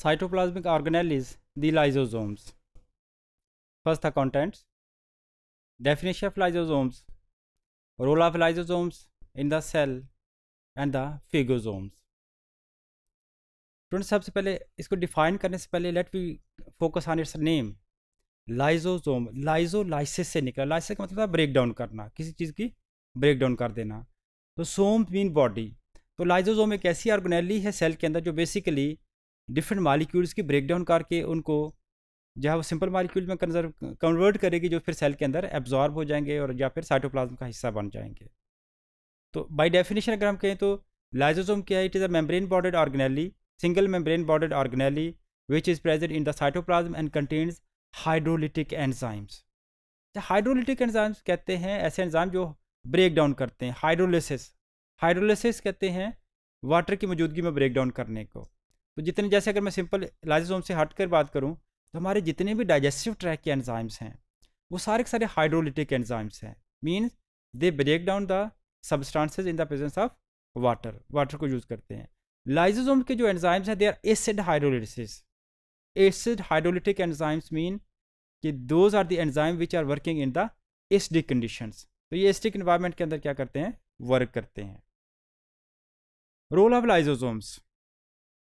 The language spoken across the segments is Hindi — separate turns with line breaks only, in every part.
cytoplasmic organelle is the lysosomes. First the contents. Definition of lysosomes. Role of lysosomes in the cell and the phagosomes student सबसे पहले इसको डिफाइन करने से पहले let we focus on its name lysosome lyso lysis से निकला लाइसिस का मतलब ब्रेक डाउन करना किसी चीज़ की ब्रेक डाउन कर देना तो सोम मीन बॉडी तो लाइजोजोम एक ऐसी ऑर्गेनेली है सेल के अंदर जो बेसिकली डिफरेंट मालिक्यूल्स की ब्रेक डाउन करके उनको जो है वो सिंपल मालिक्यूल में कन्जर्व कन्वर्ट करेगी जो फिर सेल के अंदर एब्जॉर्ब हो जाएंगे और या फिर साइटोप्लाज्म का हिस्सा बन जाएंगे तो बाय डेफिनेशन अगर हम कहें तो लाइजोसोम क्या है it is a membrane bounded organelle single membrane bounded organelle which is present in the cytoplasm and contains hydrolytic enzymes hydrolytic enzymes कहते हैं ऐसे एनजाम जो ब्रेक डाउन करते हैं हाइड्रोलिसिस हाइड्रोलिसिस कहते हैं वाटर की मौजूदगी में ब्रेक डाउन करने को तो जितने जैसे अगर मैं सिंपल लाइजोसोम से हटकर बात करूँ तो हमारे जितने भी डाइजेस्टिव ट्रैक के एंजाइम्स हैं वो सारे के सारे हाइड्रोलिटिक एंजाइम्स हैं means they break down the substances in the presence of water water को यूज़ करते हैं लाइजोसोम के जो एंजाइम्स हैं they are acid hydrolytic acid hydrolytic enzymes mean कि those are the enzyme which are working in the acidic conditions तो ये एसिडिक इन्वायरमेंट के अंदर क्या करते हैं वर्क करते हैं रोल ऑफ लाइजोसोम्स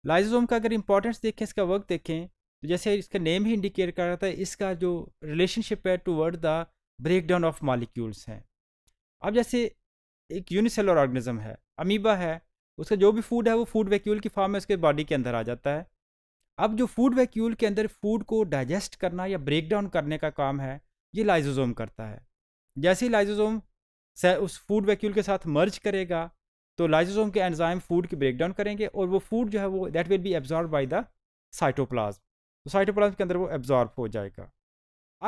लाइजोसोम का अगर इंपॉर्टेंस देखें इसका वर्क देखें तो जैसे इसका नेम ही इंडिकेट कर रहा था इसका जो रिलेशनशिप है toward the break down of molecules हैं अब जैसे एक यूनिसेलर ऑर्गेनिज्म है अमीबा है उसका जो भी फूड है वो फूड वैक्यूल की फॉर्म में उसके बॉडी के अंदर आ जाता है अब जो फूड वैक्यूल के अंदर फूड को डाइजेस्ट करना या ब्रेक डाउन करने का काम है ये लाइजोजोम करता है जैसे ही लाइजोजोम उस फूड वैक्यूल के साथ मर्ज करेगा तो लाइजोसोम के एंजाइम फूड की ब्रेक डाउन करेंगे और वो फूड जो है वो that will be absorb by the cytoplasm तो साइटोप्लाज्म के अंदर वो एब्जॉर्ब हो जाएगा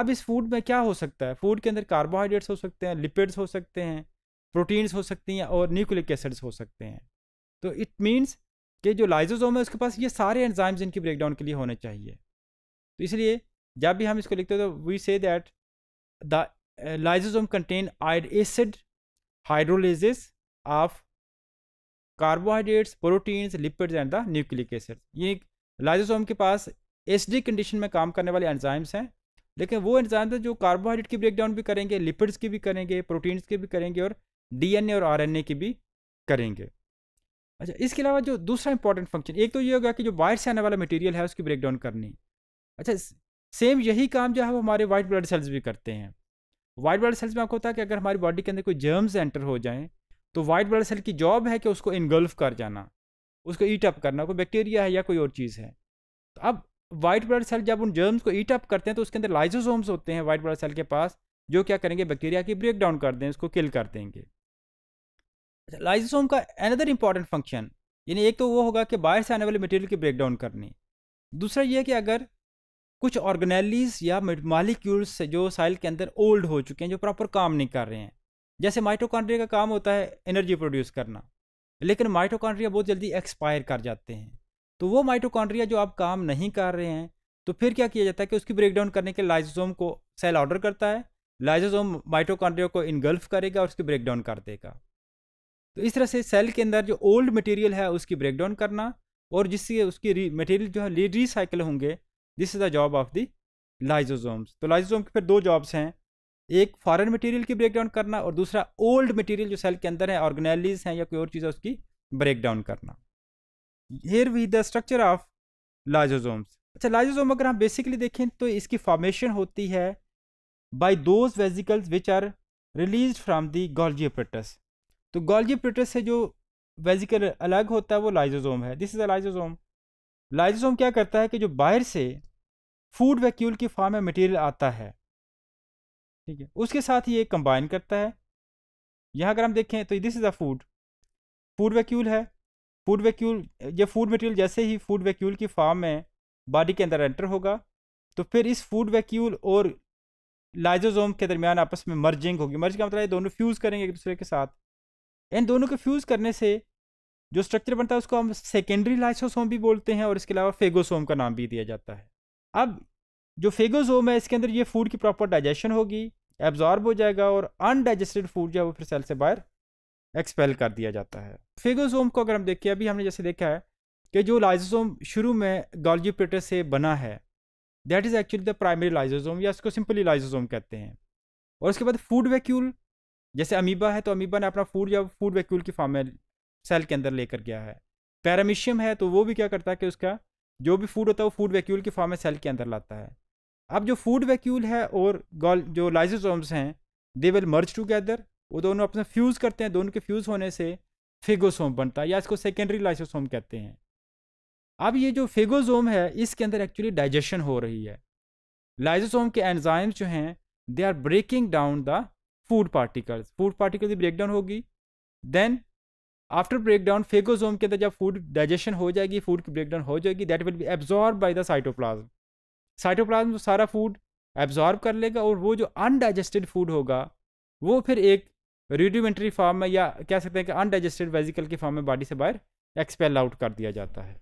अब इस फूड में क्या हो सकता है फूड के अंदर कार्बोहाइड्रेट्स हो सकते हैं लिपिड्स हो सकते हैं प्रोटीन्स हो सकती हैं और न्यूक्लिक एसिड्स हो सकते हैं तो इट मीन्स कि जो लाइजोसोम है उसके पास ये सारे एंजाइम्स इनकी ब्रेकडाउन के लिए होने चाहिए तो इसलिए जब भी हम इसको लिखते हैं तो we say that the lysosome contained acid hydrolases of carbohydrates proteins lipids and the nucleic acid ये लाइजोसोम के पास एसडी कंडीशन में काम करने वाले एंजाइम्स हैं लेकिन वो एंजाइम्स हैं जो कार्बोहाइड्रेट की ब्रेकडाउन भी करेंगे लिपिड्स की भी करेंगे प्रोटीन्स की भी करेंगे और डीएनए और आरएनए की भी करेंगे अच्छा इसके अलावा जो दूसरा इंपॉर्टेंट फंक्शन एक तो ये होगा कि जो बाहर से आने वाला मटीरियल है उसकी ब्रेकडाउन करनी अच्छा सेम यही काम जो है वो हमारे वाइट ब्लड सेल्स भी करते हैं वाइट ब्लड सेल्स में आपको होता है कि अगर हमारी बॉडी के अंदर कोई जर्म्स एंटर हो जाएँ तो वाइट ब्लड सेल की जॉब है कि उसको इनगल्फ कर जाना उसको ईट अप करना कोई बैक्टीरिया है या कोई और चीज़ है तो अब वाइट ब्लड सेल जब उन जर्म्स को ईट अप करते हैं तो उसके अंदर लाइजोसोम्स होते हैं वाइट ब्लड सेल के पास जो क्या करेंगे बैक्टीरिया की ब्रेक डाउन कर दें उसको किल कर देंगे लाइजोसोम अच्छा, का अनदर इंपॉर्टेंट फंक्शन यानी एक तो वो होगा कि बाहर से आने वाले मटेरियल की ब्रेक डाउन करनी दूसरा ये कि अगर कुछ ऑर्गेनलीज या मालिक्यूल्स जो साइल के अंदर ओल्ड हो चुके हैं जो प्रॉपर काम नहीं कर रहे हैं जैसे माइटोकॉन्ड्रिया का काम होता है एनर्जी प्रोड्यूस करना लेकिन माइटोकॉन्ड्रिया बहुत जल्दी एक्सपायर कर जाते हैं तो वो माइटोकॉन्ड्रिया जो आप काम नहीं कर रहे हैं तो फिर क्या किया जाता है कि उसकी ब्रेकडाउन करने के लाइजोजोम को सेल ऑर्डर करता है लाइजोजोम माइटोकॉन्ड्रिया को इनगल्फ करेगा और उसकी ब्रेकडाउन कर देगा तो इस तरह से सेल के अंदर जो ओल्ड मटेरियल है उसकी ब्रेकडाउन करना और जिससे उसकी मटेरियल जो है रीसाइकिल होंगे this is the job of the lysosomes तो लाइजोजोम के फिर दो जॉब्स हैं एक फॉरेन मटेरियल की ब्रेकडाउन करना और दूसरा ओल्ड मटेरियल जो सेल के अंदर है ऑर्गेनाइलिज हैं या कोई और चीज़ है उसकी ब्रेकडाउन करना here we the structure of lysosomes अच्छा लाइजोजोम अगर हम बेसिकली देखें तो इसकी फॉर्मेशन होती है by those vesicles which are release from the Golgi तो गोल्जी से जो वेजिकल अलग होता है वो लाइजोजोम है this is a lysosome lysosome क्या करता है कि जो बाहर से फूड वैक्यूल की फॉर्म में मटेरियल आता है ठीक है उसके साथ ही ये कंबाइन करता है यहाँ अगर हम देखें तो this is a food food vacuole है फूड वैक्यूल ये फूड मटेरियल जैसे ही फूड वैक्यूल की फॉर्म में बॉडी के अंदर एंटर होगा तो फिर इस फूड वैक्यूल और लाइजोजोम के दरमियान आपस में मर्जिंग होगी मर्जिंग का मतलब ये दोनों फ्यूज़ करेंगे एक दूसरे के साथ इन दोनों के फ्यूज़ करने से जो स्ट्रक्चर बनता है उसको हम सेकेंडरी लाइसोसोम भी बोलते हैं और इसके अलावा फेगोसोम का नाम भी दिया जाता है अब जो फेगोसोम है इसके अंदर ये फूड की प्रॉपर डाइजेशन होगी एब्जॉर्ब हो जाएगा और अनडाइजेस्टेड फूड जो है वो फिर सेल से बाहर एक्सपेल कर दिया जाता है फिगोसोम को अगर हम देखें अभी हमने जैसे देखा है कि जो लाइजोसोम शुरू में गॉल्जी प्लेटर से बना है that is actually the primary lysosome या इसको सिंपली लाइजोसोम कहते हैं और उसके बाद फूड वैक्यूल जैसे अमीबा है तो अमीबा ने अपना फूड या फूड वैक्यूल की फॉर्म में सेल के अंदर लेकर गया है पैरामिशियम है तो वो भी क्या करता है कि उसका जो भी फूड होता है वो फूड वैक्यूल की फॉर्म में सेल के अंदर लाता है अब जो फूड वैक्यूल है और गॉल जो लाइजोसोम्स हैं दे विल मर्ज टूगेदर वो दोनों अपने फ्यूज़ करते हैं दोनों के फ्यूज़ होने से फेगोसोम बनता है या इसको सेकेंडरी लाइसोसोम कहते हैं अब ये जो फेगोजोम है इसके अंदर एक्चुअली डाइजेशन हो रही है लाइजोसोम के एंजाइम्स जो हैं they are breaking down the food particles food particles की ब्रेक डाउन होगी then after break down phagosome के अंदर जब फूड डाइजेशन हो जाएगी फूड की ब्रेक डाउन हो जाएगी that will be absorb by the cytoplasm cytoplasm तो सारा फूड एब्जॉर्ब कर लेगा और वो जो अनडाइजेस्टेड फूड होगा वो फिर एक रिड्यूमेंट्री फॉर्म में या कह सकते हैं कि अनडाइजेस्टेड वेजिकल के फॉर्म में बॉडी से बाहर एक्सपेल आउट कर दिया जाता है